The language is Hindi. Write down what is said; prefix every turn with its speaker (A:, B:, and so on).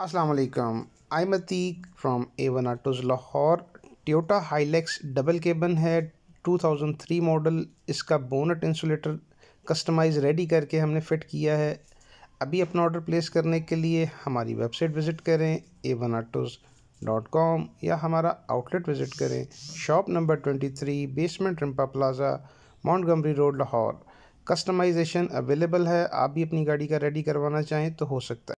A: असलकम I am Atiq from A one Autos Lahore Toyota Hilux double cabin है 2003 मॉडल इसका बोनट इंसुलेटर कस्टमाइज रेडी करके हमने फ़िट किया है अभी अपना ऑर्डर प्लेस करने के लिए हमारी वेबसाइट विज़िट करें A one Autos dot com या हमारा आउटलेट विज़िट करें shop number twenty three basement Rimpa Plaza mount Montgomery Road Lahore customization available है आप भी अपनी गाड़ी का रेडी करवाना चाहें तो हो सकता है